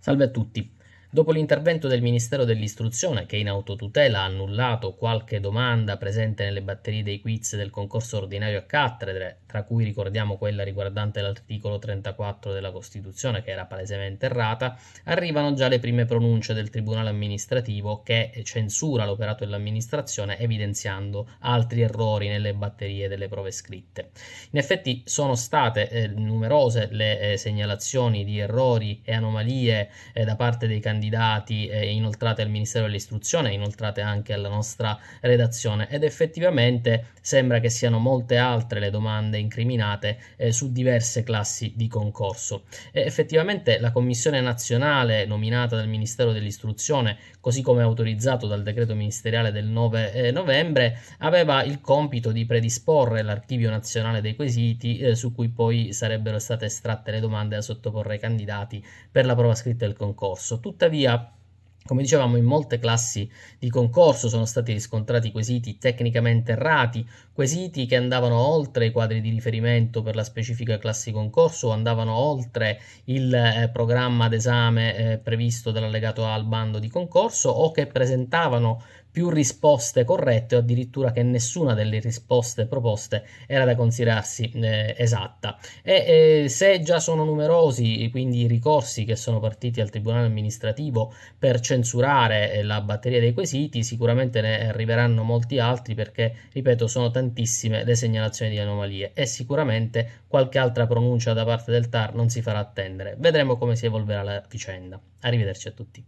Salve a tutti. Dopo l'intervento del Ministero dell'Istruzione, che in autotutela ha annullato qualche domanda presente nelle batterie dei quiz del concorso ordinario a cattedre tra cui ricordiamo quella riguardante l'articolo 34 della Costituzione che era palesemente errata, arrivano già le prime pronunce del Tribunale amministrativo che censura l'operato dell'amministrazione evidenziando altri errori nelle batterie delle prove scritte. In effetti sono state eh, numerose le eh, segnalazioni di errori e anomalie eh, da parte dei candidati eh, inoltrate al Ministero dell'Istruzione, inoltrate anche alla nostra redazione ed effettivamente sembra che siano molte altre le domande aziende incriminate eh, su diverse classi di concorso. E eh, effettivamente la Commissione nazionale nominata dal Ministero dell'Istruzione, così come autorizzato dal decreto ministeriale del 9 eh, novembre, aveva il compito di predisporre l'archivio nazionale dei quesiti eh, su cui poi sarebbero state estratte le domande da sottoporre ai candidati per la prova scritta del concorso. Tuttavia, come dicevamo, in molte classi di concorso sono stati riscontrati quesiti tecnicamente errati, quesiti che andavano oltre i quadri di riferimento per la specifica classe di concorso, andavano oltre il eh, programma d'esame eh, previsto dall'allegato al bando di concorso o che presentavano più risposte corrette o addirittura che nessuna delle risposte proposte era da considerarsi eh, esatta. E eh, se già sono numerosi quindi i ricorsi che sono partiti al Tribunale amministrativo per censurare eh, la batteria dei quesiti, sicuramente ne arriveranno molti altri perché, ripeto, sono tantissime le segnalazioni di anomalie e sicuramente qualche altra pronuncia da parte del TAR non si farà attendere. Vedremo come si evolverà la vicenda. Arrivederci a tutti.